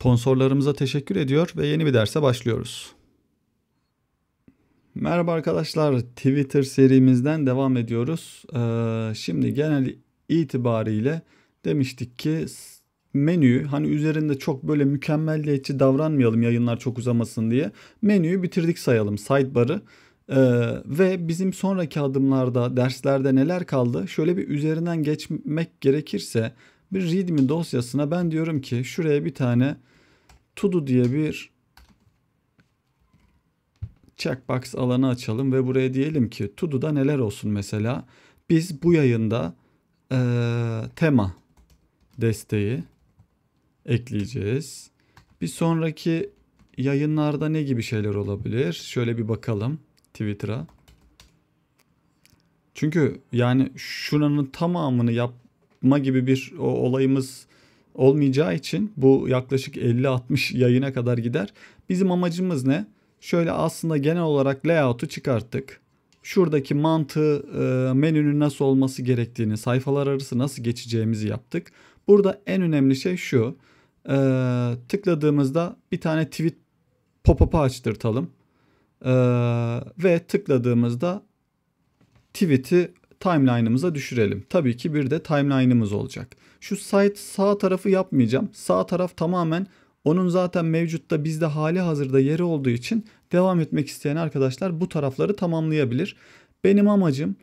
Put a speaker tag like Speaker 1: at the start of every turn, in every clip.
Speaker 1: Sponsorlarımıza teşekkür ediyor ve yeni bir derse başlıyoruz. Merhaba arkadaşlar, Twitter serimizden devam ediyoruz. Ee, şimdi genel itibariyle demiştik ki menüyü hani üzerinde çok böyle mükemmelliyetçi davranmayalım yayınlar çok uzamasın diye. Menüyü bitirdik sayalım sidebar'ı. Ee, ve bizim sonraki adımlarda derslerde neler kaldı? Şöyle bir üzerinden geçmek gerekirse bir readme dosyasına ben diyorum ki şuraya bir tane to do diye bir checkbox alanı açalım ve buraya diyelim ki to do'da neler olsun mesela. Biz bu yayında e, tema desteği ekleyeceğiz. Bir sonraki yayınlarda ne gibi şeyler olabilir? Şöyle bir bakalım Twitter'a. Çünkü yani şunanın tamamını yap kapma gibi bir o, olayımız olmayacağı için bu yaklaşık 50-60 yayına kadar gider. Bizim amacımız ne? Şöyle aslında genel olarak layout'u çıkarttık. Şuradaki mantığı, e, menünün nasıl olması gerektiğini, sayfalar arası nasıl geçeceğimizi yaptık. Burada en önemli şey şu. E, tıkladığımızda bir tane tweet pop-up'ı açtırtalım. E, ve tıkladığımızda tweet'i timeline'ımıza düşürelim. Tabii ki bir de timeline'ımız olacak. Şu site sağ tarafı yapmayacağım. Sağ taraf tamamen onun zaten mevcutta bizde hali hazırda yeri olduğu için devam etmek isteyen arkadaşlar bu tarafları tamamlayabilir. Benim amacım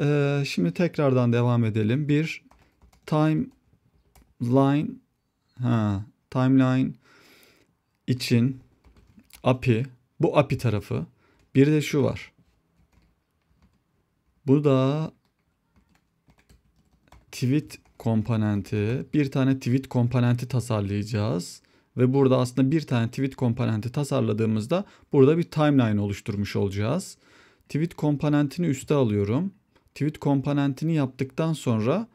Speaker 1: e, şimdi tekrardan devam edelim. Bir timeline ha, timeline için API bu API tarafı bir de şu var. Bu da tweet komponenti. Bir tane tweet komponenti tasarlayacağız. Ve burada aslında bir tane tweet komponenti tasarladığımızda burada bir timeline oluşturmuş olacağız. Tweet komponentini üste alıyorum. Tweet komponentini yaptıktan sonra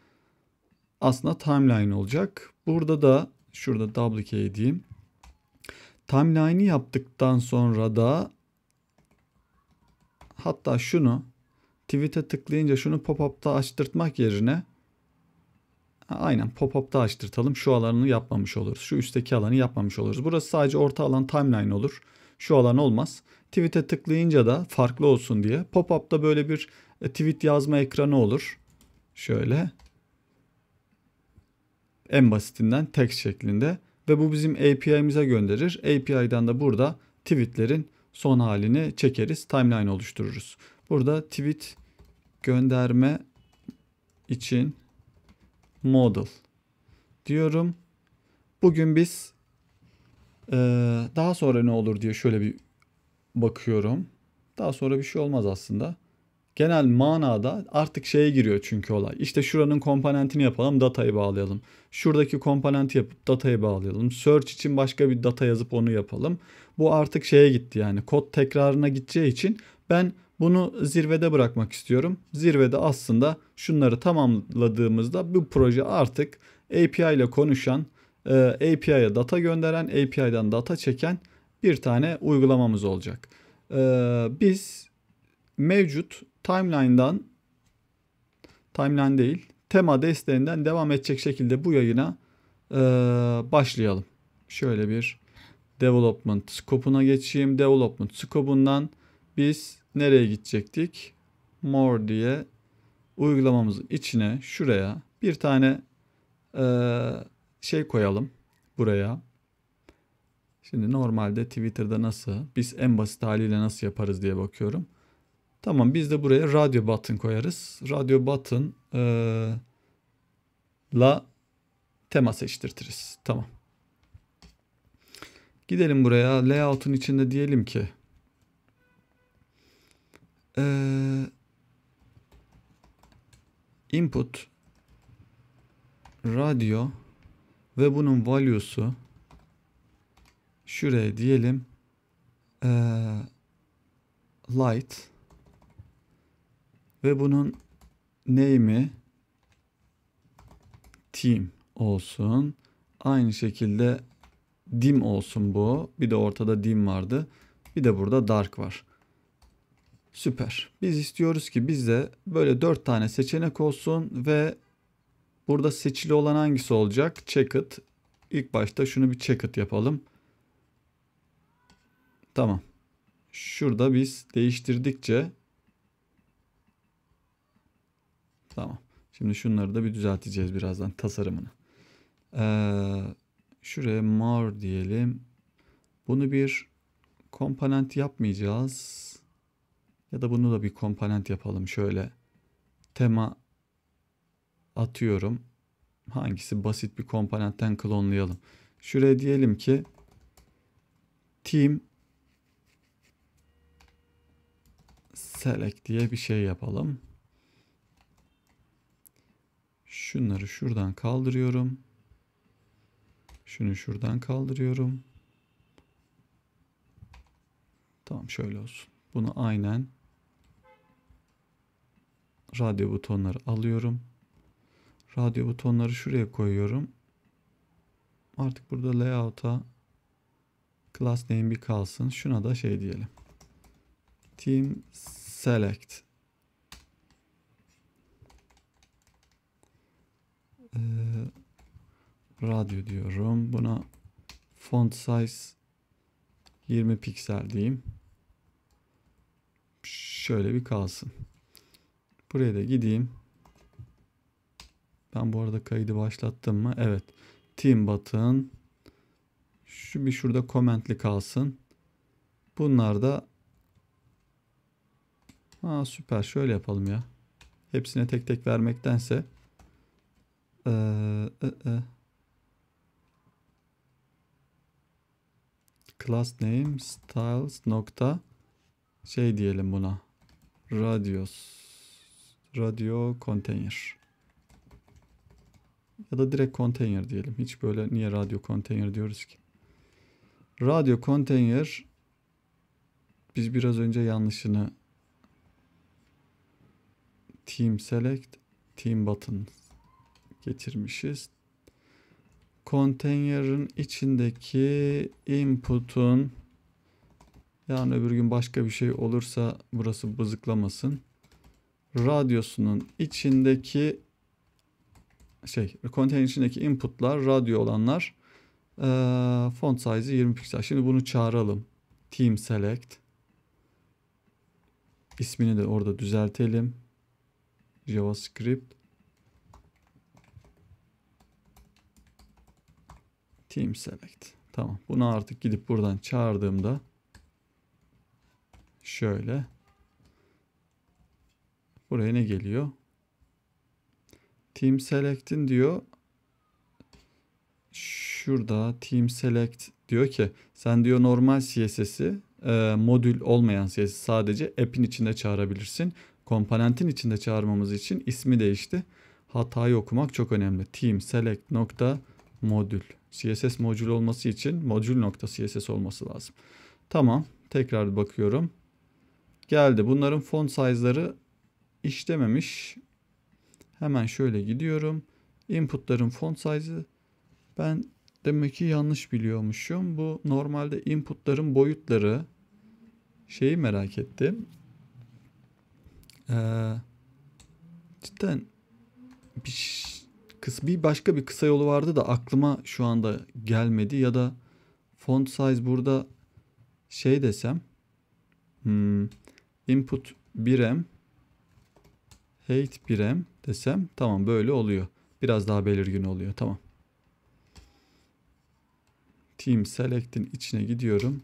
Speaker 1: aslında timeline olacak. Burada da şurada duplicate edeyim. Timeline'i yaptıktan sonra da hatta şunu tweet'e tıklayınca şunu pop-up'ta açtırtmak yerine aynen pop-up'ta açtırtalım. Şu alanını yapmamış oluruz. Şu üstteki alanı yapmamış oluruz. Burası sadece orta alan timeline olur. Şu alan olmaz. Tweet'e tıklayınca da farklı olsun diye pop-up'ta böyle bir e, tweet yazma ekranı olur. Şöyle en basitinden text şeklinde ve bu bizim API'mize gönderir. API'den de burada tweetlerin son halini çekeriz, timeline oluştururuz. Burada tweet gönderme için model diyorum. Bugün biz e, daha sonra ne olur diye şöyle bir bakıyorum. Daha sonra bir şey olmaz aslında. Genel manada artık şeye giriyor çünkü olay. İşte şuranın komponentini yapalım, datayı bağlayalım. Şuradaki komponenti yapıp datayı bağlayalım. Search için başka bir data yazıp onu yapalım. Bu artık şeye gitti yani kod tekrarına gideceği için ben bunu zirvede bırakmak istiyorum. Zirvede aslında şunları tamamladığımızda bu proje artık API ile konuşan, e, API'ye data gönderen, API'den data çeken bir tane uygulamamız olacak. E, biz mevcut timeline'dan timeline değil tema desteğinden devam edecek şekilde bu yayına e, başlayalım. Şöyle bir development scope'una geçeyim. Development scope'undan biz nereye gidecektik? More diye uygulamamızın içine şuraya bir tane e, şey koyalım buraya. Şimdi normalde Twitter'da nasıl biz en basit haliyle nasıl yaparız diye bakıyorum. Tamam biz de buraya Radio button koyarız. Radio button e, la tema seçtirtiriz. Tamam. Gidelim buraya layout'un içinde diyelim ki ee, input radio ve bunun value'su şuraya diyelim ee, light ve bunun name'i team olsun. Aynı şekilde dim olsun bu. Bir de ortada dim vardı. Bir de burada dark var. Süper. Biz istiyoruz ki bizde böyle 4 tane seçenek olsun ve burada seçili olan hangisi olacak? Checked. İlk başta şunu bir checked yapalım. Tamam. Şurada biz değiştirdikçe Tamam. Şimdi şunları da bir düzelteceğiz birazdan tasarımını. Ee, şuraya mor diyelim. Bunu bir komponent yapmayacağız ya da bunu da bir komponent yapalım şöyle. Tema atıyorum. Hangisi basit bir komponentten klonlayalım. Şuraya diyelim ki team select diye bir şey yapalım. Şunları şuradan kaldırıyorum. Şunu şuradan kaldırıyorum. Tamam şöyle olsun. Bunu aynen radyo butonları alıyorum. Radyo butonları şuraya koyuyorum. Artık burada layout'a class name bir kalsın. Şuna da şey diyelim. Team select. Ee, radyo diyorum. Buna font size 20 piksel diyeyim. Şöyle bir kalsın. Buraya da gideyim. Ben bu arada kaydı başlattım mı? Evet. Team Button. Şu bir şurada commentli kalsın. Bunlar da Ha süper. Şöyle yapalım ya. Hepsine tek tek vermektense ee, e, e. class name styles nokta şey diyelim buna. Radius radyo container. Ya da direkt container diyelim. Hiç böyle niye radyo container diyoruz ki? Radyo container biz biraz önce yanlışını team select team button getirmişiz. Container'ın içindeki input'un yani öbür gün başka bir şey olursa burası bızıklamasın radyosunun içindeki şey konteyner içindeki inputlar radyo olanlar e, font size 20 piksel. Şimdi bunu çağıralım. Team select ismini de orada düzeltelim. JavaScript Team Select. Tamam. Bunu artık gidip buradan çağırdığımda şöyle Buraya ne geliyor? Team Select'in diyor. Şurada Team Select diyor ki sen diyor normal CSS'i e, modül olmayan CSS sadece app'in içinde çağırabilirsin. Komponentin içinde çağırmamız için ismi değişti. Hatayı okumak çok önemli. Team select nokta modül. CSS modül olması için modül nokta CSS olması lazım. Tamam. Tekrar bakıyorum. Geldi. Bunların font size'ları işlememiş. Hemen şöyle gidiyorum. Inputların font size'ı ben demek ki yanlış biliyormuşum. Bu normalde inputların boyutları şeyi merak ettim. Ee, cidden bir, bir başka bir kısa yolu vardı da aklıma şu anda gelmedi ya da font size burada şey desem hmm, input 1m Height birem desem tamam böyle oluyor. Biraz daha belirgin oluyor. Tamam. Team Select'in içine gidiyorum.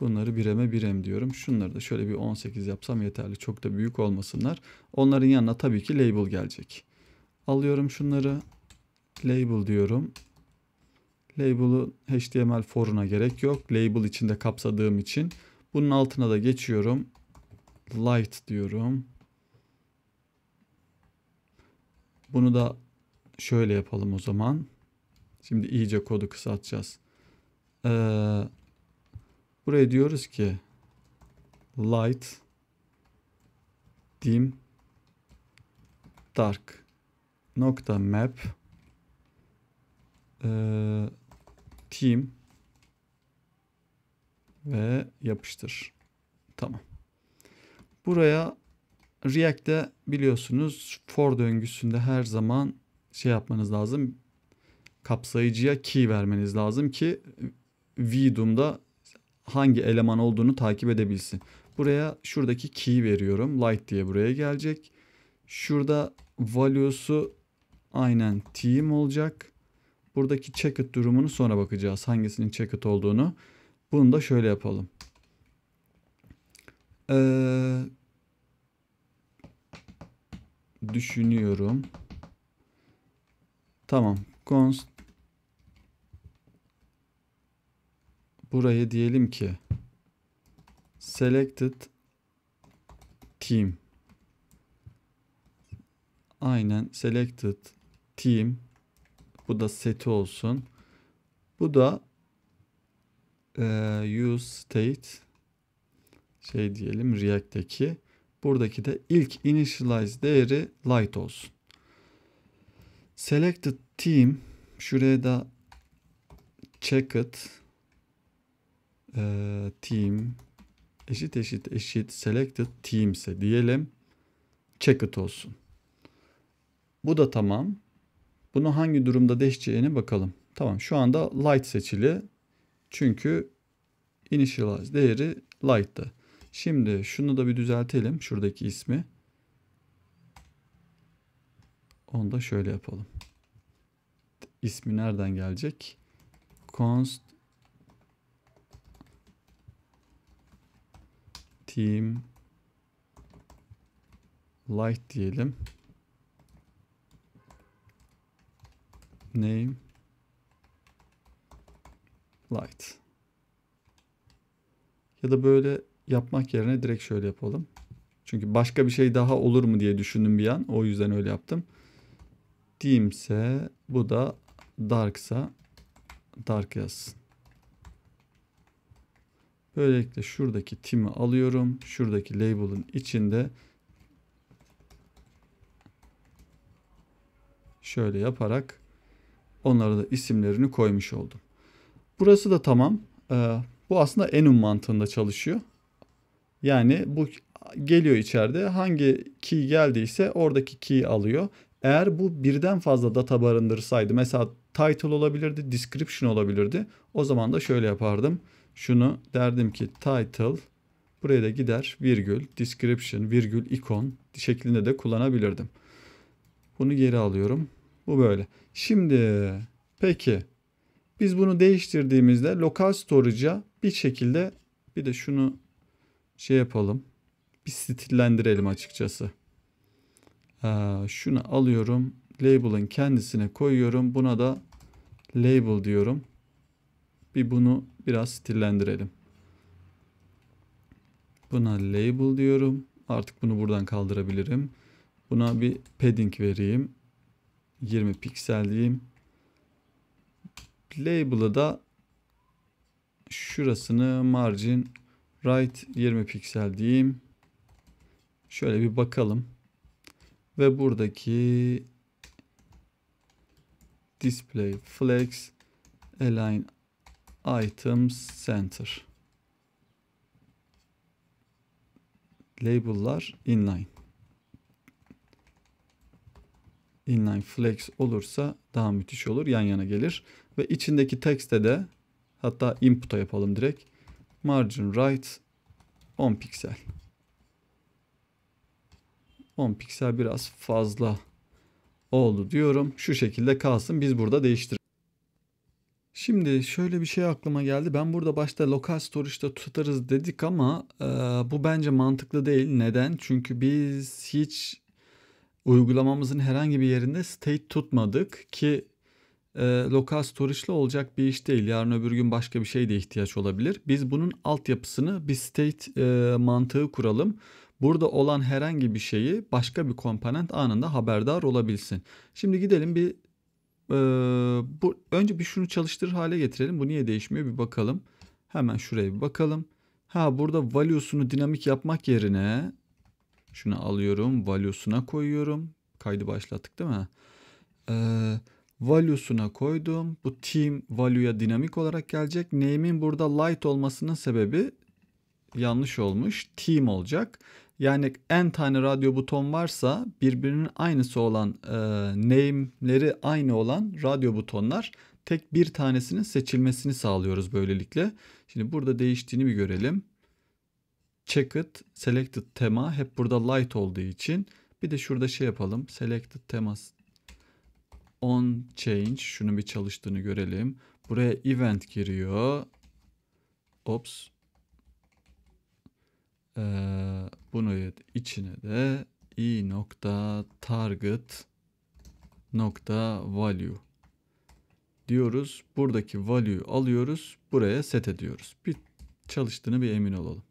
Speaker 1: Bunları bireme birem diyorum. Şunları da şöyle bir 18 yapsam yeterli. Çok da büyük olmasınlar. Onların yanına tabii ki label gelecek. Alıyorum şunları. Label diyorum. Label'ı HTML foruna gerek yok. Label içinde kapsadığım için. Bunun altına da geçiyorum. Light diyorum. Bunu da şöyle yapalım o zaman. Şimdi iyice kodu kısaltacağız. Ee, buraya diyoruz ki light dim dark nokta map e, team ve yapıştır. Tamam. Buraya React'te biliyorsunuz for döngüsünde her zaman şey yapmanız lazım. Kapsayıcıya key vermeniz lazım ki Vdom'da hangi eleman olduğunu takip edebilsin. Buraya şuradaki key veriyorum. Light diye buraya gelecek. Şurada value'su aynen team olacak. Buradaki checked durumunu sonra bakacağız. Hangisinin checked olduğunu. Bunu da şöyle yapalım. Ee, düşünüyorum. Tamam. Const buraya diyelim ki selected team aynen selected team bu da seti olsun. Bu da e, use state şey diyelim React'teki Buradaki de ilk initialize değeri light olsun. Selected team şuraya da checked e, ee, team eşit eşit eşit selected teams'e diyelim checked olsun. Bu da tamam. Bunu hangi durumda değişeceğine bakalım. Tamam şu anda light seçili. Çünkü initialize değeri light'tı. Şimdi şunu da bir düzeltelim. Şuradaki ismi. Onu da şöyle yapalım. İsmi nereden gelecek? Const team light diyelim. Name light. Ya da böyle yapmak yerine direkt şöyle yapalım. Çünkü başka bir şey daha olur mu diye düşündüm bir an. O yüzden öyle yaptım. Dimse bu da darksa dark yazsın. Böylelikle şuradaki timi alıyorum. Şuradaki label'ın içinde şöyle yaparak onlara da isimlerini koymuş oldum. Burası da tamam. Ee, bu aslında enum mantığında çalışıyor. Yani bu geliyor içeride hangi key geldiyse oradaki key alıyor. Eğer bu birden fazla data barındırsaydı mesela title olabilirdi, description olabilirdi. O zaman da şöyle yapardım. Şunu derdim ki title buraya da gider virgül description virgül ikon şeklinde de kullanabilirdim. Bunu geri alıyorum. Bu böyle. Şimdi peki biz bunu değiştirdiğimizde lokal storage'a bir şekilde bir de şunu şey yapalım. Bir stillendirelim açıkçası. Ee, şunu alıyorum. Label'ın kendisine koyuyorum. Buna da label diyorum. Bir bunu biraz stillendirelim. Buna label diyorum. Artık bunu buradan kaldırabilirim. Buna bir padding vereyim. 20 piksel diyeyim. Label'ı da şurasını margin Right 20 piksel diyeyim. Şöyle bir bakalım. Ve buradaki display flex align items center label'lar inline inline flex olursa daha müthiş olur. Yan yana gelir. Ve içindeki tekste de hatta input'a yapalım direkt. Margin right 10 piksel. 10 piksel biraz fazla oldu diyorum. Şu şekilde kalsın. Biz burada değiştirelim. Şimdi şöyle bir şey aklıma geldi. Ben burada başta lokal storage'da tutarız dedik ama e, bu bence mantıklı değil. Neden? Çünkü biz hiç uygulamamızın herhangi bir yerinde state tutmadık ki e, lokal storage'lı olacak bir iş değil. Yarın öbür gün başka bir şey de ihtiyaç olabilir. Biz bunun altyapısını bir state e, mantığı kuralım. Burada olan herhangi bir şeyi başka bir komponent anında haberdar olabilsin. Şimdi gidelim bir e, bu önce bir şunu çalıştırır hale getirelim. Bu niye değişmiyor bir bakalım. Hemen şuraya bir bakalım. Ha burada value'sunu dinamik yapmak yerine şunu alıyorum, value'suna koyuyorum. Kaydı başlattık değil mi? Eee value'suna koydum. Bu team value'ya dinamik olarak gelecek. Name'in burada light olmasının sebebi yanlış olmuş. Team olacak. Yani en tane radyo buton varsa birbirinin aynısı olan e, name'leri aynı olan radyo butonlar tek bir tanesinin seçilmesini sağlıyoruz böylelikle. Şimdi burada değiştiğini bir görelim. Checked, selected tema hep burada light olduğu için bir de şurada şey yapalım. Selected temas on change şunun bir çalıştığını görelim. Buraya event giriyor. Ops. Ee, bunu içine de i nokta target nokta value diyoruz. Buradaki value alıyoruz. Buraya set ediyoruz. Bir çalıştığını bir emin olalım.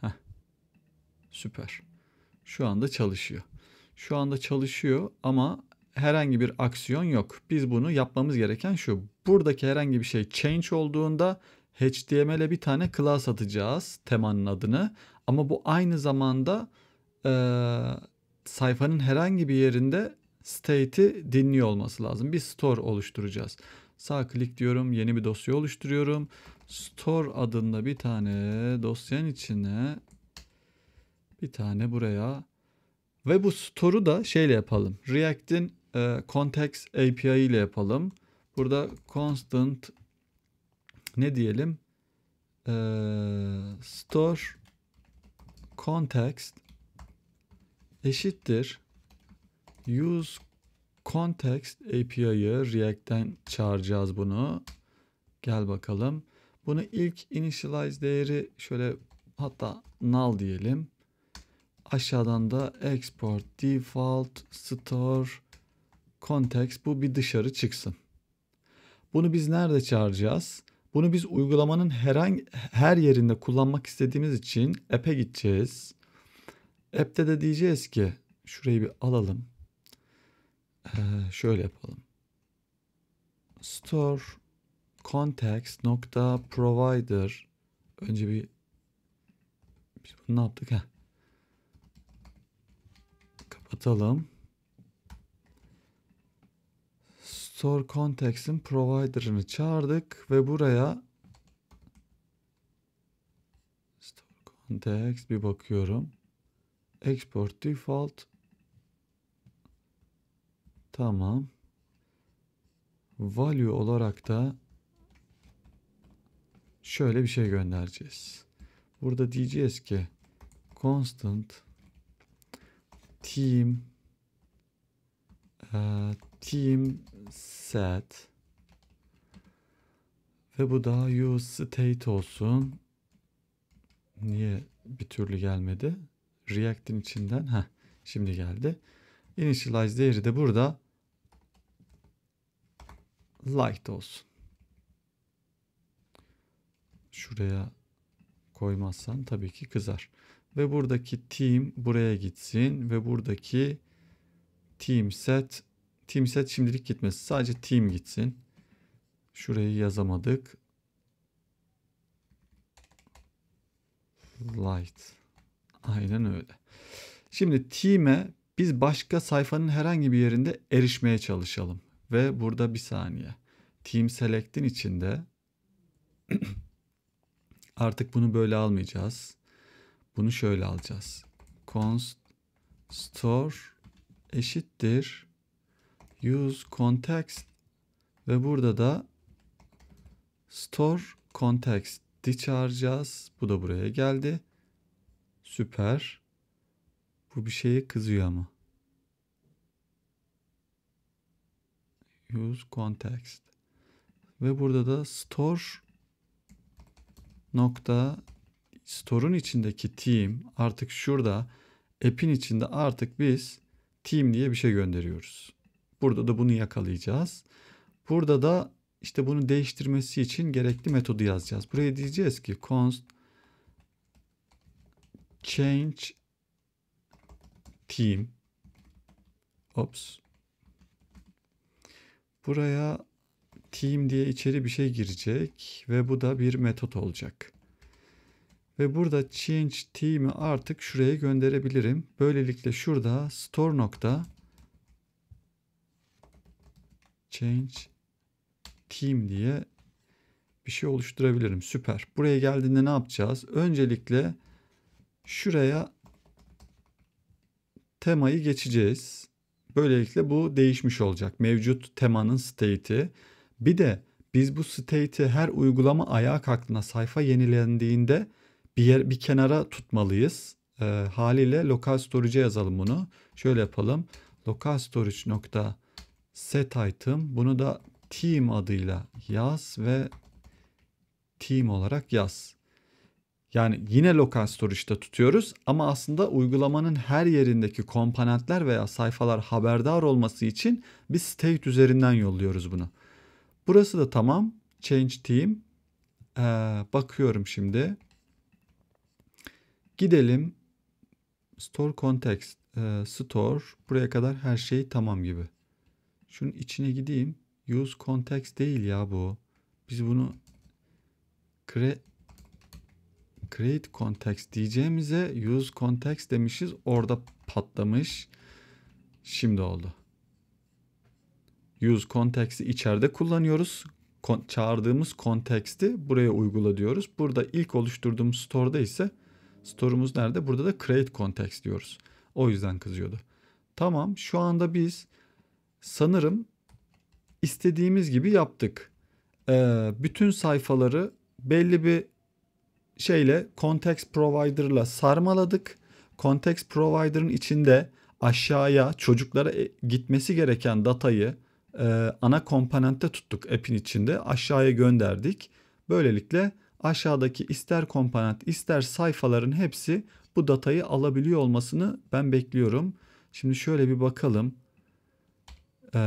Speaker 1: Heh. Süper. Şu anda çalışıyor. Şu anda çalışıyor ama herhangi bir aksiyon yok. Biz bunu yapmamız gereken şu. Buradaki herhangi bir şey change olduğunda HTML'e bir tane class atacağız temanın adını. Ama bu aynı zamanda e, sayfanın herhangi bir yerinde state'i dinliyor olması lazım. Bir store oluşturacağız. Sağ klik diyorum yeni bir dosya oluşturuyorum. Store adında bir tane dosyanın içine bir tane buraya ve bu store'u da şeyle yapalım. React'in e, context API ile yapalım. Burada constant ne diyelim? E, store context eşittir use context API'yi React'ten çağıracağız bunu. Gel bakalım. Bunu ilk initialize değeri şöyle hatta null diyelim. Aşağıdan da export default store context bu bir dışarı çıksın. Bunu biz nerede çağıracağız? Bunu biz uygulamanın herhangi her yerinde kullanmak istediğimiz için app'e gideceğiz. App'te de diyeceğiz ki şurayı bir alalım. Ee, şöyle yapalım. Store context nokta provider önce bir biz bunu ne yaptık ha? Kapatalım. Store Context'in provider'ını çağırdık ve buraya Store Context bir bakıyorum. Export default Tamam. Value olarak da şöyle bir şey göndereceğiz. Burada diyeceğiz ki constant team e, team set ve bu da use state olsun. Niye bir türlü gelmedi? React'in içinden ha şimdi geldi. Initialize değeri de burada light olsun. Şuraya koymazsan tabii ki kızar. Ve buradaki team buraya gitsin ve buradaki team set Teamset şimdilik gitmesin. Sadece team gitsin. Şurayı yazamadık. Light. Aynen öyle. Şimdi team'e biz başka sayfanın herhangi bir yerinde erişmeye çalışalım. Ve burada bir saniye. Team Select'in içinde artık bunu böyle almayacağız. Bunu şöyle alacağız. const store eşittir use context ve burada da store context'i çağıracağız. Bu da buraya geldi. Süper. Bu bir şeye kızıyor ama. Use context. Ve burada da store nokta store'un içindeki team artık şurada app'in içinde artık biz team diye bir şey gönderiyoruz. Burada da bunu yakalayacağız. Burada da işte bunu değiştirmesi için gerekli metodu yazacağız. Buraya diyeceğiz ki const change team ops buraya team diye içeri bir şey girecek ve bu da bir metot olacak. Ve burada change team'i artık şuraya gönderebilirim. Böylelikle şurada store nokta change team diye bir şey oluşturabilirim. Süper. Buraya geldiğinde ne yapacağız? Öncelikle şuraya temayı geçeceğiz. Böylelikle bu değişmiş olacak. Mevcut temanın state'i. Bir de biz bu state'i her uygulama ayağa kalktığında sayfa yenilendiğinde bir yer bir kenara tutmalıyız. E, haliyle local storage'e yazalım bunu. Şöyle yapalım. local storage nokta set item bunu da team adıyla yaz ve team olarak yaz. Yani yine lokal storage'da tutuyoruz ama aslında uygulamanın her yerindeki komponentler veya sayfalar haberdar olması için bir state üzerinden yolluyoruz bunu. Burası da tamam. Change team. Ee, bakıyorum şimdi. Gidelim. Store context. Ee, store. Buraya kadar her şey tamam gibi. Şunun içine gideyim. Use context değil ya bu. Biz bunu cre create context diyeceğimize use context demişiz. Orada patlamış. Şimdi oldu. Use context'i içeride kullanıyoruz. Kon çağırdığımız konteksti buraya uygula diyoruz. Burada ilk oluşturduğumuz store'da ise store'umuz nerede? Burada da create context diyoruz. O yüzden kızıyordu. Tamam şu anda biz sanırım istediğimiz gibi yaptık. Ee, bütün sayfaları belli bir şeyle context provider'la sarmaladık. Context provider'ın içinde aşağıya çocuklara e, gitmesi gereken datayı e, ana komponentte tuttuk app'in içinde. Aşağıya gönderdik. Böylelikle aşağıdaki ister komponent ister sayfaların hepsi bu datayı alabiliyor olmasını ben bekliyorum. Şimdi şöyle bir bakalım e,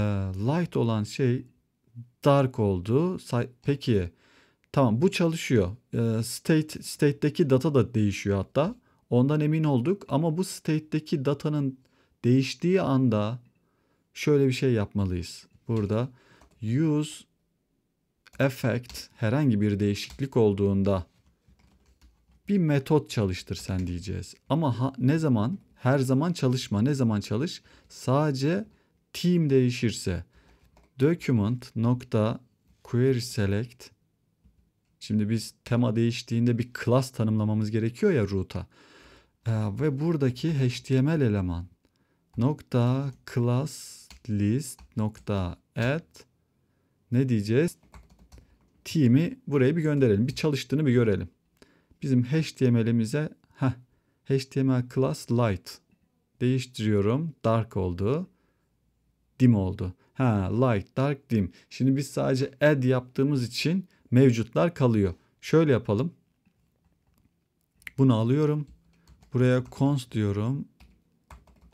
Speaker 1: light olan şey dark oldu. Peki tamam bu çalışıyor. E, state state'deki data da değişiyor hatta. Ondan emin olduk ama bu state'deki datanın değiştiği anda şöyle bir şey yapmalıyız. Burada use effect herhangi bir değişiklik olduğunda bir metot çalıştır sen diyeceğiz. Ama ha, ne zaman her zaman çalışma ne zaman çalış sadece team değişirse document nokta query select şimdi biz tema değiştiğinde bir class tanımlamamız gerekiyor ya root'a ee, ve buradaki html eleman nokta class list nokta add ne diyeceğiz team'i buraya bir gönderelim bir çalıştığını bir görelim bizim html'imize heh, html class light değiştiriyorum dark oldu dim oldu. Ha, light, dark, dim. Şimdi biz sadece add yaptığımız için mevcutlar kalıyor. Şöyle yapalım. Bunu alıyorum. Buraya const diyorum.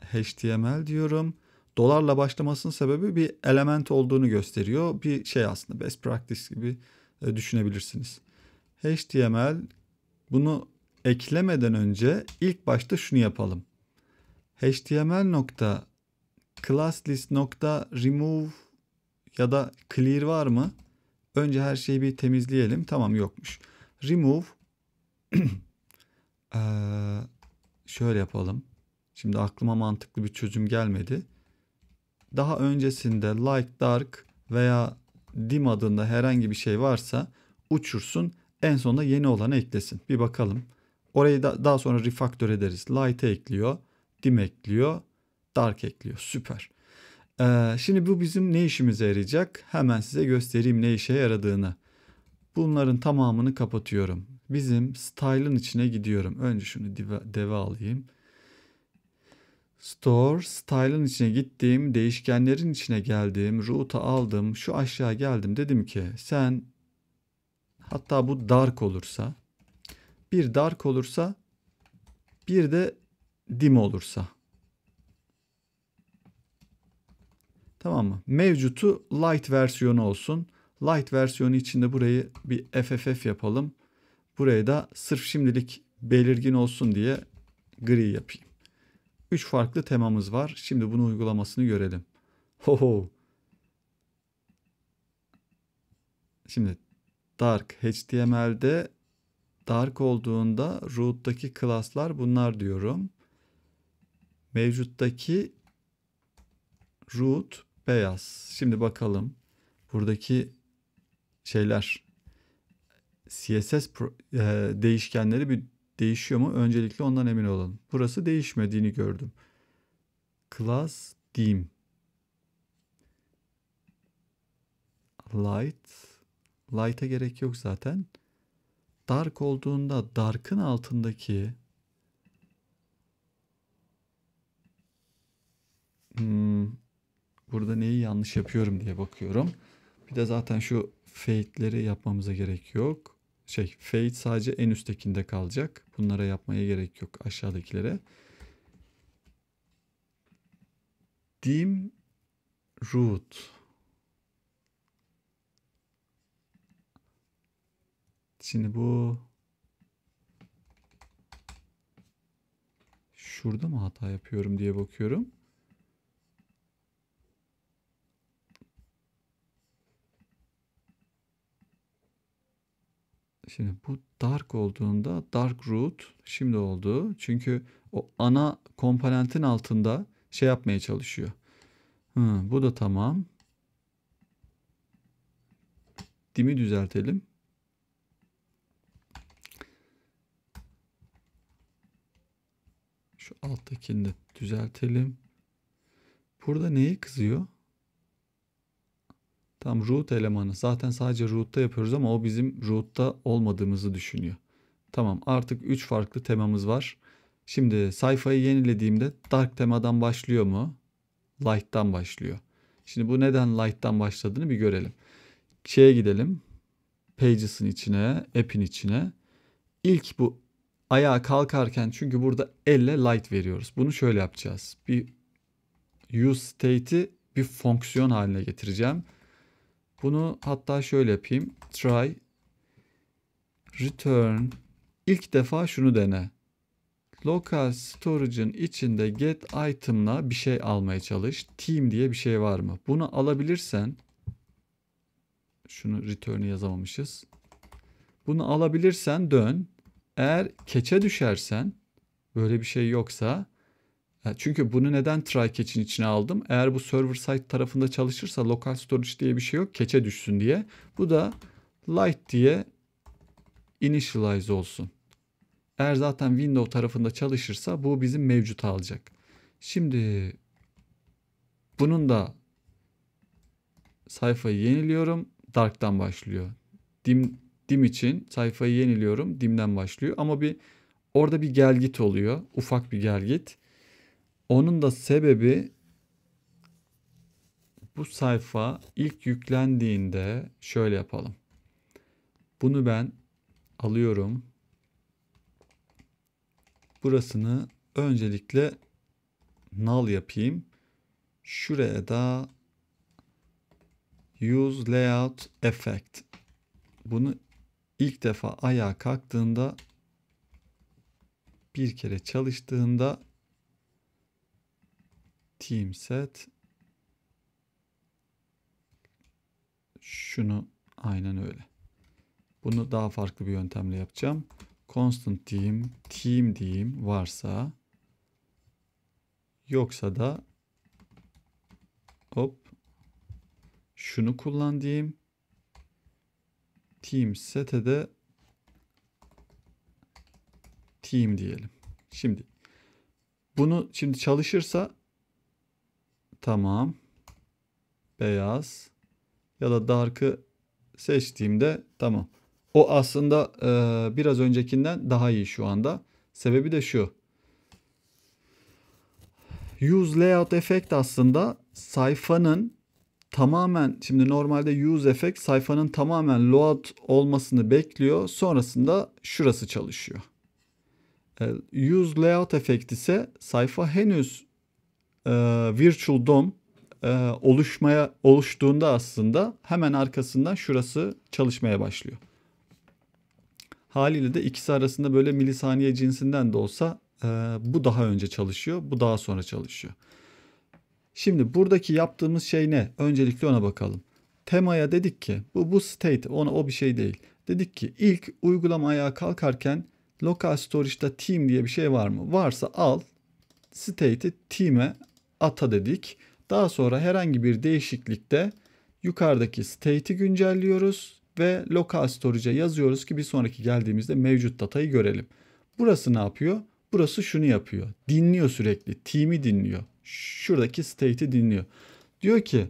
Speaker 1: HTML diyorum. Dolarla başlamasının sebebi bir element olduğunu gösteriyor. Bir şey aslında best practice gibi e, düşünebilirsiniz. HTML bunu eklemeden önce ilk başta şunu yapalım. HTML nokta ClassList.remove ya da clear var mı? Önce her şeyi bir temizleyelim. Tamam yokmuş. Remove ee, şöyle yapalım. Şimdi aklıma mantıklı bir çözüm gelmedi. Daha öncesinde light, dark veya dim adında herhangi bir şey varsa uçursun. En sonunda yeni olanı eklesin. Bir bakalım. Orayı da, daha sonra refactor ederiz. Light'e ekliyor. Dim ekliyor dark ekliyor. Süper. Ee, şimdi bu bizim ne işimize yarayacak? Hemen size göstereyim ne işe yaradığını. Bunların tamamını kapatıyorum. Bizim style'ın içine gidiyorum. Önce şunu deve, alayım. Store, style'ın içine gittiğim, değişkenlerin içine geldim, route'a aldım, şu aşağı geldim. Dedim ki sen hatta bu dark olursa, bir dark olursa, bir de dim olursa Tamam mı? Mevcutu light versiyonu olsun. Light versiyonu içinde burayı bir FFF yapalım. Buraya da sırf şimdilik belirgin olsun diye gri yapayım. Üç farklı temamız var. Şimdi bunu uygulamasını görelim. Hoho. Şimdi dark HTML'de dark olduğunda root'taki class'lar bunlar diyorum. Mevcuttaki root beyaz. Şimdi bakalım buradaki şeyler CSS pro, e, değişkenleri bir değişiyor mu? Öncelikle ondan emin olun. Burası değişmediğini gördüm. Class dim light light'a gerek yok zaten. Dark olduğunda dark'ın altındaki hmm, burada neyi yanlış yapıyorum diye bakıyorum. Bir de zaten şu fade'leri yapmamıza gerek yok. Şey fade sadece en üsttekinde kalacak. Bunlara yapmaya gerek yok aşağıdakilere. Dim root. Şimdi bu şurada mı hata yapıyorum diye bakıyorum. Şimdi bu dark olduğunda dark root şimdi oldu. Çünkü o ana komponentin altında şey yapmaya çalışıyor. Hı, bu da tamam. Dimi düzeltelim. Şu alttakini de düzeltelim. Burada neyi kızıyor? Tam root elemanı. Zaten sadece root'ta yapıyoruz ama o bizim root'ta olmadığımızı düşünüyor. Tamam artık 3 farklı temamız var. Şimdi sayfayı yenilediğimde dark temadan başlıyor mu? Light'tan başlıyor. Şimdi bu neden light'tan başladığını bir görelim. Şeye gidelim. Pages'ın içine, app'in içine. İlk bu ayağa kalkarken çünkü burada elle light veriyoruz. Bunu şöyle yapacağız. Bir use state'i bir fonksiyon haline getireceğim. Bunu hatta şöyle yapayım. Try return ilk defa şunu dene. Local storage'ın içinde get item'la bir şey almaya çalış. Team diye bir şey var mı? Bunu alabilirsen şunu return'ı yazamamışız. Bunu alabilirsen dön. Eğer keçe düşersen böyle bir şey yoksa çünkü bunu neden try catch'in içine aldım? Eğer bu server side tarafında çalışırsa local storage diye bir şey yok. Keçe düşsün diye. Bu da light diye initialize olsun. Eğer zaten window tarafında çalışırsa bu bizim mevcut alacak. Şimdi bunun da sayfayı yeniliyorum. Dark'tan başlıyor. Dim, dim için sayfayı yeniliyorum. Dim'den başlıyor. Ama bir orada bir gelgit oluyor. Ufak bir gelgit. Onun da sebebi bu sayfa ilk yüklendiğinde şöyle yapalım. Bunu ben alıyorum. Burasını öncelikle null yapayım. Şuraya da use layout effect. Bunu ilk defa ayağa kalktığında bir kere çalıştığında team set şunu aynen öyle. Bunu daha farklı bir yöntemle yapacağım. Constant team, team diyeyim varsa yoksa da hop şunu kullan diyeyim. Team sete de team diyelim. Şimdi bunu şimdi çalışırsa Tamam. Beyaz. Ya da dark'ı seçtiğimde tamam. O aslında e, biraz öncekinden daha iyi şu anda. Sebebi de şu. Use layout effect aslında sayfanın tamamen şimdi normalde use effect sayfanın tamamen load olmasını bekliyor. Sonrasında şurası çalışıyor. E, use layout effect ise sayfa henüz e, Virtual DOM e, oluşmaya oluştuğunda aslında hemen arkasından şurası çalışmaya başlıyor. Haliyle de ikisi arasında böyle milisaniye cinsinden de olsa e, bu daha önce çalışıyor, bu daha sonra çalışıyor. Şimdi buradaki yaptığımız şey ne? Öncelikle ona bakalım. Temaya dedik ki bu bu state ona o bir şey değil. Dedik ki ilk uygulama ayağa kalkarken local storage'da team diye bir şey var mı? Varsa al state'i team'e ata dedik. Daha sonra herhangi bir değişiklikte yukarıdaki state'i güncelliyoruz ve local storage'a yazıyoruz ki bir sonraki geldiğimizde mevcut datayı görelim. Burası ne yapıyor? Burası şunu yapıyor. Dinliyor sürekli. Team'i dinliyor. Şuradaki state'i dinliyor. Diyor ki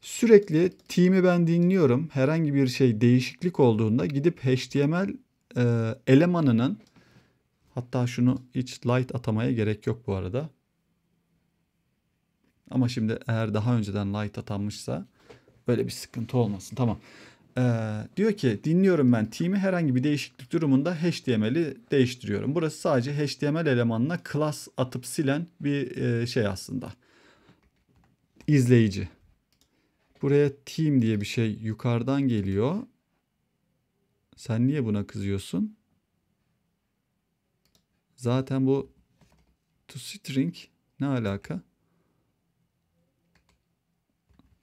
Speaker 1: sürekli team'i ben dinliyorum. Herhangi bir şey değişiklik olduğunda gidip HTML e, elemanının hatta şunu hiç light atamaya gerek yok bu arada. Ama şimdi eğer daha önceden light atanmışsa böyle bir sıkıntı olmasın. Tamam. Ee, diyor ki dinliyorum ben team'i herhangi bir değişiklik durumunda HTML'i değiştiriyorum. Burası sadece HTML elemanına class atıp silen bir e, şey aslında. İzleyici. Buraya team diye bir şey yukarıdan geliyor. Sen niye buna kızıyorsun? Zaten bu to string ne alaka?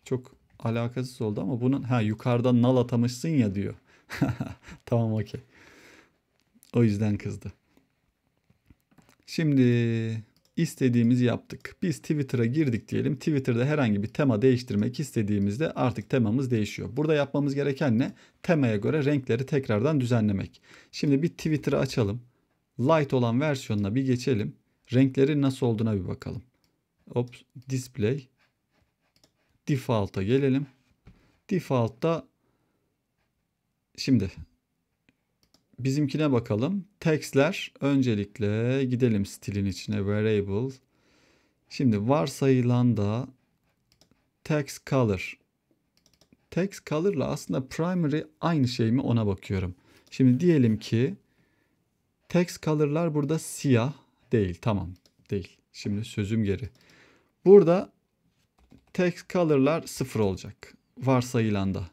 Speaker 1: Çok alakasız oldu ama bunun ha yukarıdan nal atamışsın ya diyor. tamam okey. O yüzden kızdı. Şimdi istediğimizi yaptık. Biz Twitter'a girdik diyelim. Twitter'da herhangi bir tema değiştirmek istediğimizde artık temamız değişiyor. Burada yapmamız gereken ne? Temaya göre renkleri tekrardan düzenlemek. Şimdi bir Twitter'ı açalım. Light olan versiyonuna bir geçelim. Renkleri nasıl olduğuna bir bakalım. Hop display default'a gelelim. Default'ta şimdi bizimkine bakalım. Textler öncelikle gidelim stilin içine variable. Şimdi varsayılan da text color. Text color'la aslında primary aynı şey mi ona bakıyorum. Şimdi diyelim ki text color'lar burada siyah değil. Tamam değil. Şimdi sözüm geri. Burada text color'lar sıfır olacak. Varsayılanda.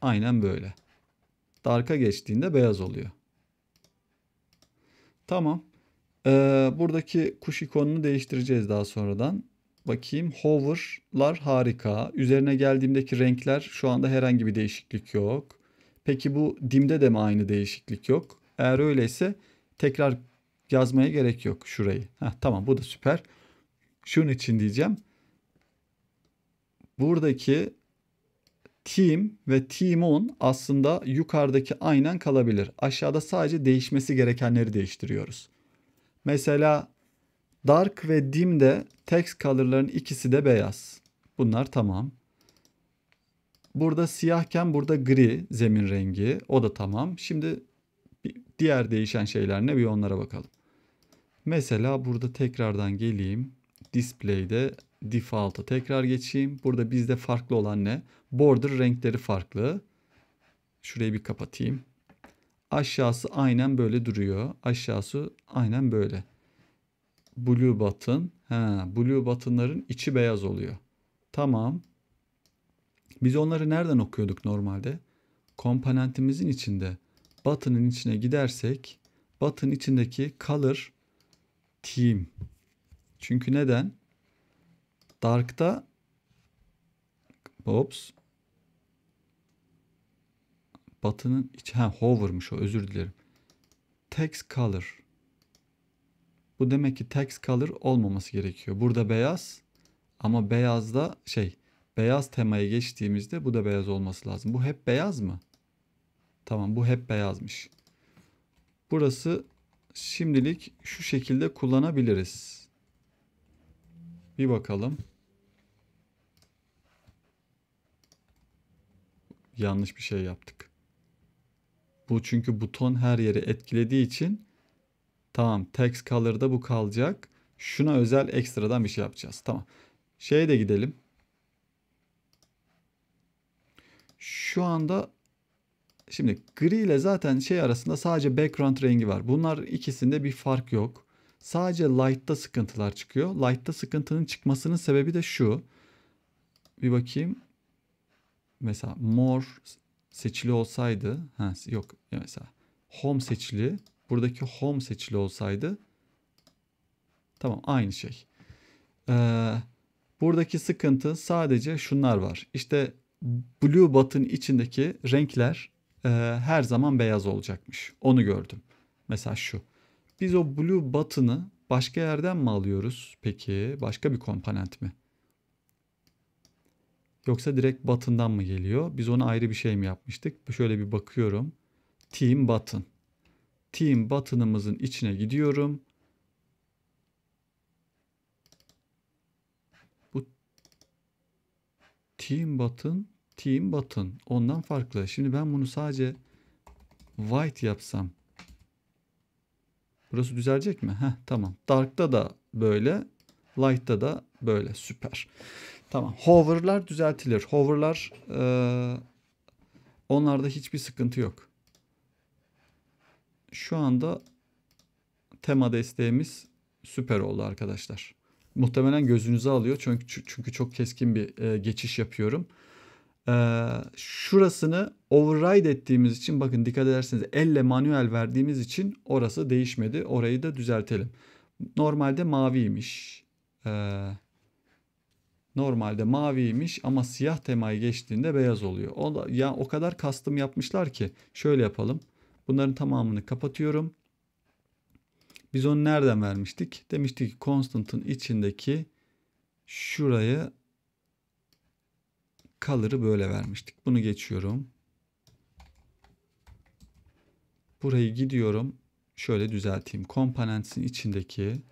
Speaker 1: Aynen böyle. Dark'a geçtiğinde beyaz oluyor. Tamam. Ee, buradaki kuş ikonunu değiştireceğiz daha sonradan. Bakayım hover'lar harika. Üzerine geldiğimdeki renkler şu anda herhangi bir değişiklik yok. Peki bu dimde de mi aynı değişiklik yok? Eğer öyleyse tekrar yazmaya gerek yok şurayı. Heh, tamam bu da süper. Şunun için diyeceğim buradaki team ve Timon aslında yukarıdaki aynen kalabilir. Aşağıda sadece değişmesi gerekenleri değiştiriyoruz. Mesela dark ve dim de text color'ların ikisi de beyaz. Bunlar tamam. Burada siyahken burada gri zemin rengi. O da tamam. Şimdi diğer değişen şeyler ne bir onlara bakalım. Mesela burada tekrardan geleyim. Display'de default'a tekrar geçeyim. Burada bizde farklı olan ne? Border renkleri farklı. Şurayı bir kapatayım. Aşağısı aynen böyle duruyor. Aşağısı aynen böyle. Blue button. Ha, blue button'ların içi beyaz oluyor. Tamam. Biz onları nereden okuyorduk normalde? Komponentimizin içinde. Button'ın içine gidersek button içindeki color team. Çünkü neden? Dark'ta Ops. Batının iç ha hover'mış o özür dilerim. Text color. Bu demek ki text color olmaması gerekiyor. Burada beyaz ama beyazda şey beyaz temaya geçtiğimizde bu da beyaz olması lazım. Bu hep beyaz mı? Tamam bu hep beyazmış. Burası şimdilik şu şekilde kullanabiliriz. Bir bakalım. yanlış bir şey yaptık. Bu çünkü buton her yeri etkilediği için tamam text color'da bu kalacak. Şuna özel ekstradan bir şey yapacağız. Tamam. Şeye de gidelim. Şu anda şimdi gri ile zaten şey arasında sadece background rengi var. Bunlar ikisinde bir fark yok. Sadece light'ta sıkıntılar çıkıyor. Light'ta sıkıntının çıkmasının sebebi de şu. Bir bakayım mesela more seçili olsaydı ha, yok mesela home seçili buradaki home seçili olsaydı tamam aynı şey. Ee, buradaki sıkıntı sadece şunlar var. İşte blue button içindeki renkler e, her zaman beyaz olacakmış. Onu gördüm. Mesela şu. Biz o blue button'ı başka yerden mi alıyoruz? Peki başka bir komponent mi? Yoksa direkt button'dan mı geliyor? Biz ona ayrı bir şey mi yapmıştık? Şöyle bir bakıyorum. Team button. Team button'ımızın içine gidiyorum. Bu team button, team button ondan farklı. Şimdi ben bunu sadece white yapsam Burası düzelecek mi? Heh, tamam. Dark'ta da böyle, light'ta da böyle. Süper. Tamam. Hover'lar düzeltilir. Hover'lar e, onlarda hiçbir sıkıntı yok. Şu anda tema desteğimiz süper oldu arkadaşlar. Muhtemelen gözünüzü alıyor çünkü çünkü çok keskin bir e, geçiş yapıyorum. E, şurasını override ettiğimiz için bakın dikkat ederseniz elle manuel verdiğimiz için orası değişmedi. Orayı da düzeltelim. Normalde maviymiş. Eee normalde maviymiş ama siyah temayı geçtiğinde beyaz oluyor. O da, ya o kadar kastım yapmışlar ki şöyle yapalım. Bunların tamamını kapatıyorum. Biz onu nereden vermiştik? Demiştik ki constant'ın içindeki şurayı color'ı böyle vermiştik. Bunu geçiyorum. Burayı gidiyorum. Şöyle düzelteyim. Components'in içindeki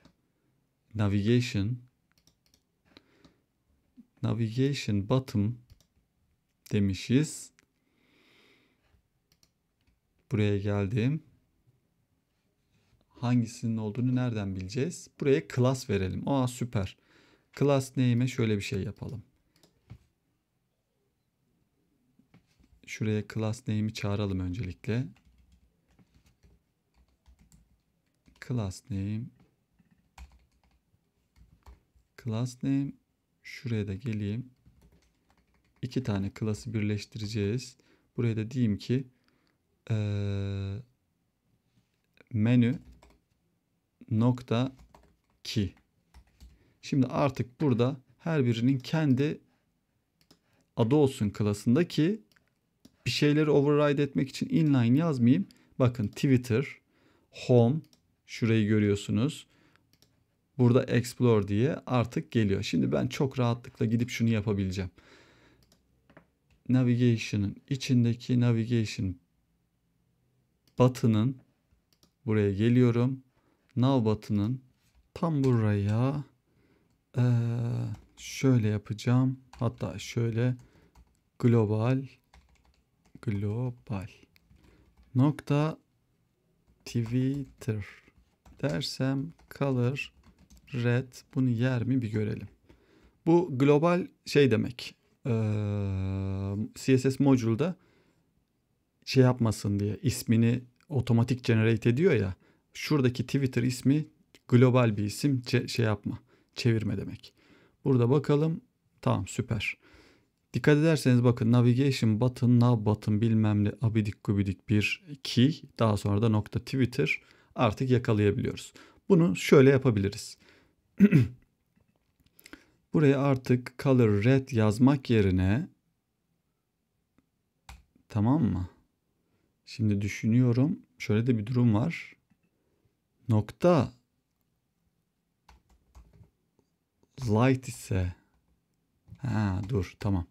Speaker 1: navigation navigation bottom demişiz. Buraya geldim. Hangisinin olduğunu nereden bileceğiz? Buraya class verelim. Aa süper. Class name'e şöyle bir şey yapalım. Şuraya class name'i çağıralım öncelikle. Class name class name Şuraya da geleyim. İki tane klası birleştireceğiz. Buraya da diyeyim ki e, menü nokta ki. Şimdi artık burada her birinin kendi adı olsun klasında ki bir şeyleri override etmek için inline yazmayayım. Bakın Twitter, home şurayı görüyorsunuz. Burada explore diye artık geliyor. Şimdi ben çok rahatlıkla gidip şunu yapabileceğim. Navigation'ın içindeki navigation batının buraya geliyorum. Nav batının tam buraya ee, şöyle yapacağım. Hatta şöyle global global nokta Twitter dersem kalır red bunu yer mi bir görelim. Bu global şey demek. Ee, CSS module'da şey yapmasın diye ismini otomatik generate ediyor ya. Şuradaki Twitter ismi global bir isim şey yapma çevirme demek. Burada bakalım tamam süper. Dikkat ederseniz bakın navigation button, nav button bilmem ne abidik gubidik bir key daha sonra da nokta Twitter artık yakalayabiliyoruz. Bunu şöyle yapabiliriz. Buraya artık color red yazmak yerine tamam mı? Şimdi düşünüyorum. Şöyle de bir durum var. Nokta light ise ha dur tamam.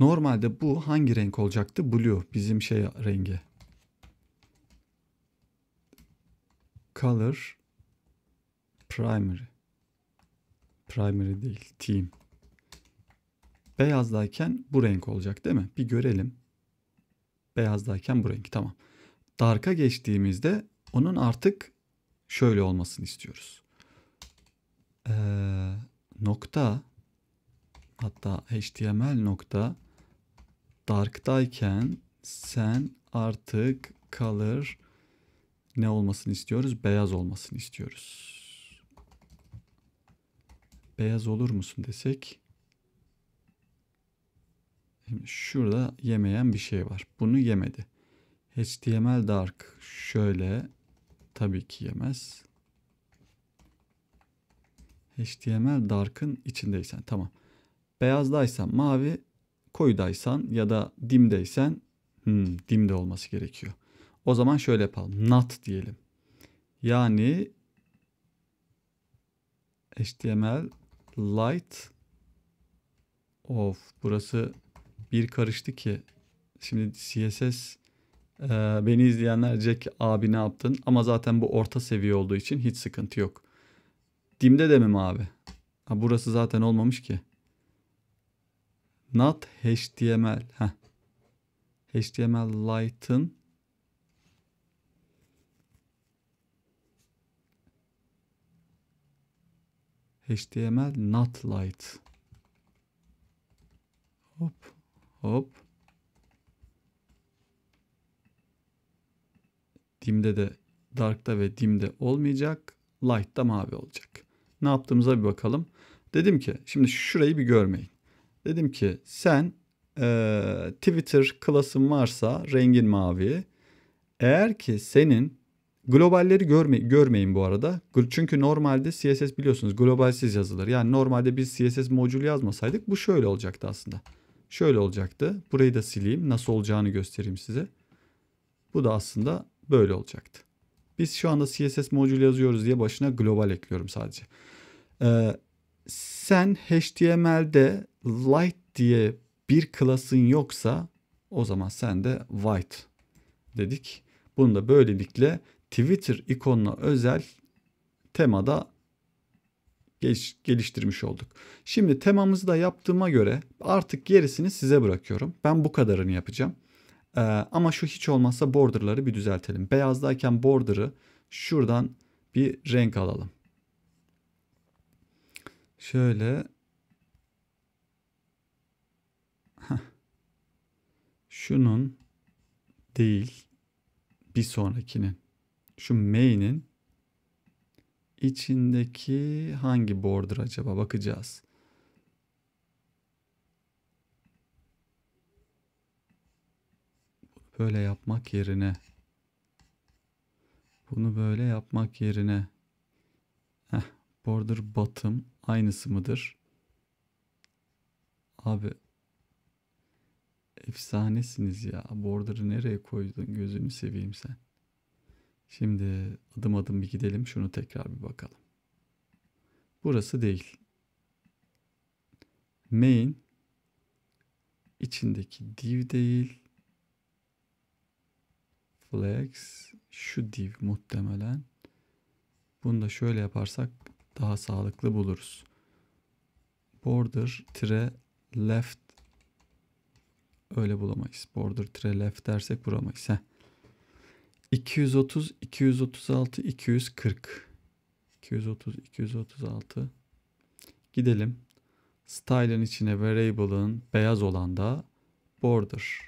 Speaker 1: Normalde bu hangi renk olacaktı? Blue bizim şey rengi. Color primary primary değil team beyazdayken bu renk olacak değil mi? Bir görelim. Beyazdayken bu renk tamam. Dark'a geçtiğimizde onun artık şöyle olmasını istiyoruz. Ee, nokta hatta html nokta dark'tayken sen artık color ne olmasını istiyoruz? Beyaz olmasını istiyoruz beyaz olur musun desek. Şurada yemeyen bir şey var. Bunu yemedi. HTML dark şöyle tabii ki yemez. HTML dark'ın içindeysen tamam. Beyazdaysan mavi, koyudaysan ya da dimdeysen hmm, dimde olması gerekiyor. O zaman şöyle yapalım. Not diyelim. Yani HTML light of burası bir karıştı ki şimdi CSS e, beni izleyenler Jack abi ne yaptın ama zaten bu orta seviye olduğu için hiç sıkıntı yok. Dim'de de mi abi? Ha, burası zaten olmamış ki. Not HTML. Heh. HTML Light'ın HTML not light. Hop hop. Dim'de de dark'ta ve dim'de olmayacak. Light'ta mavi olacak. Ne yaptığımıza bir bakalım. Dedim ki şimdi şurayı bir görmeyin. Dedim ki sen e, Twitter klasın varsa rengin mavi. Eğer ki senin Globalleri görme, görmeyin bu arada. Çünkü normalde CSS biliyorsunuz globalsiz yazılır. Yani normalde biz CSS modülü yazmasaydık bu şöyle olacaktı aslında. Şöyle olacaktı. Burayı da sileyim. Nasıl olacağını göstereyim size. Bu da aslında böyle olacaktı. Biz şu anda CSS modülü yazıyoruz diye başına global ekliyorum sadece. Ee, sen HTML'de light diye bir klasın yoksa o zaman sen de white dedik. Bunu da böylelikle Twitter ikonuna özel temada geliştirmiş olduk. Şimdi temamızı da yaptığıma göre artık gerisini size bırakıyorum. Ben bu kadarını yapacağım. Ee, ama şu hiç olmazsa borderları bir düzeltelim. Beyazdayken border'ı şuradan bir renk alalım. Şöyle şunun değil bir sonrakinin şu main'in içindeki hangi border acaba bakacağız. Böyle yapmak yerine bunu böyle yapmak yerine heh, border bottom aynısı mıdır? Abi efsanesiniz ya. Border'ı nereye koydun gözünü seveyim sen. Şimdi adım adım bir gidelim. Şunu tekrar bir bakalım. Burası değil. Main içindeki div değil. Flex şu div muhtemelen. Bunu da şöyle yaparsak daha sağlıklı buluruz. Border tire left öyle bulamayız. Border tire left dersek bulamayız. Heh. 230, 236, 240. 230, 236. Gidelim. Style'ın içine variable'ın beyaz olan da border.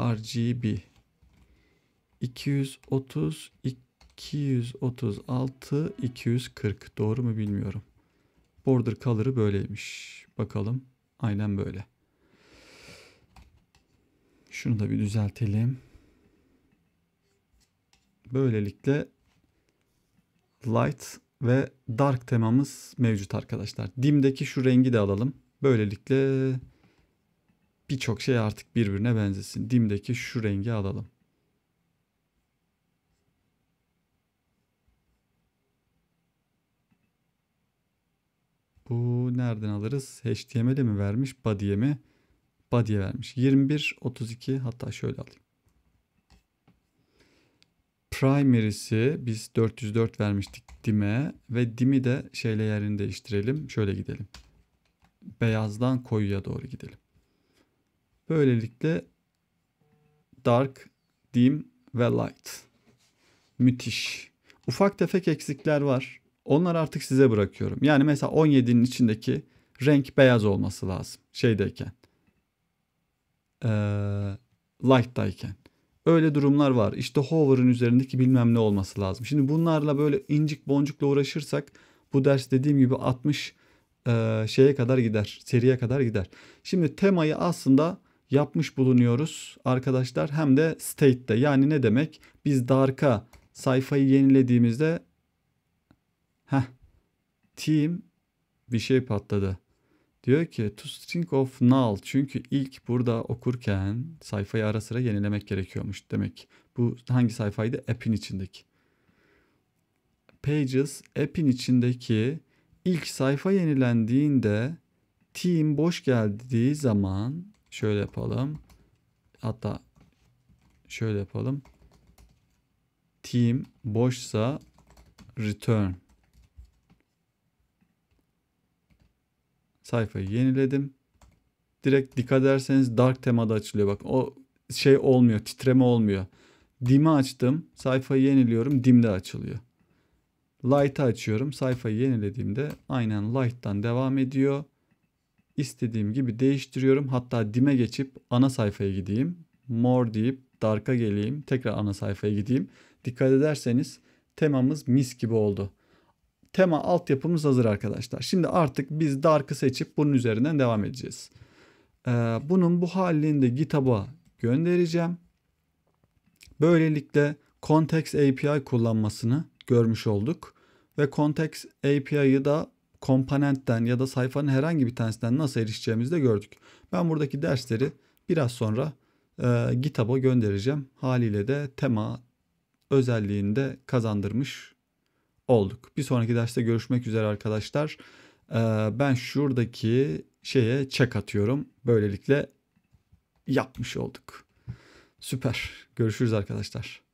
Speaker 1: RGB. 230, 236, 240. Doğru mu bilmiyorum. Border color'ı böyleymiş. Bakalım. Aynen böyle. Şunu da bir düzeltelim. Böylelikle light ve dark temamız mevcut arkadaşlar. Dim'deki şu rengi de alalım. Böylelikle birçok şey artık birbirine benzesin. Dim'deki şu rengi alalım. Bu nereden alırız? HTML'e mi vermiş? Body'e mi? Body'e vermiş. 21, 32 hatta şöyle alayım primary'si biz 404 vermiştik dime ve dimi de şeyle yerini değiştirelim. Şöyle gidelim. Beyazdan koyuya doğru gidelim. Böylelikle dark, dim ve light. Müthiş. Ufak tefek eksikler var. Onları artık size bırakıyorum. Yani mesela 17'nin içindeki renk beyaz olması lazım. Şeydeyken. Ee, light'tayken. Öyle durumlar var. İşte hover'ın üzerindeki bilmem ne olması lazım. Şimdi bunlarla böyle incik boncukla uğraşırsak bu ders dediğim gibi 60 e, şeye kadar gider. Seriye kadar gider. Şimdi temayı aslında yapmış bulunuyoruz arkadaşlar. Hem de state'de yani ne demek? Biz darka sayfayı yenilediğimizde heh, team bir şey patladı. Diyor ki to string of null çünkü ilk burada okurken sayfayı ara sıra yenilemek gerekiyormuş demek. Bu hangi sayfaydı? App'in içindeki. Pages app'in içindeki ilk sayfa yenilendiğinde team boş geldiği zaman şöyle yapalım. Hatta şöyle yapalım. Team boşsa return Sayfayı yeniledim. Direkt dikkat ederseniz dark temada açılıyor. Bak o şey olmuyor. Titreme olmuyor. Dim'i açtım. Sayfayı yeniliyorum. Dim'de açılıyor. Light'ı açıyorum. Sayfayı yenilediğimde aynen Light'tan devam ediyor. İstediğim gibi değiştiriyorum. Hatta Dim'e geçip ana sayfaya gideyim. More deyip Dark'a geleyim. Tekrar ana sayfaya gideyim. Dikkat ederseniz temamız mis gibi oldu tema altyapımız hazır arkadaşlar. Şimdi artık biz Dark'ı seçip bunun üzerinden devam edeceğiz. Ee, bunun bu halini de GitHub'a göndereceğim. Böylelikle Context API kullanmasını görmüş olduk. Ve Context API'yi da komponentten ya da sayfanın herhangi bir tanesinden nasıl erişeceğimizi de gördük. Ben buradaki dersleri biraz sonra e, GitHub'a göndereceğim. Haliyle de tema özelliğinde kazandırmış olduk. Bir sonraki derste görüşmek üzere arkadaşlar. Ee, ben şuradaki şeye çek atıyorum. Böylelikle yapmış olduk. Süper. Görüşürüz arkadaşlar.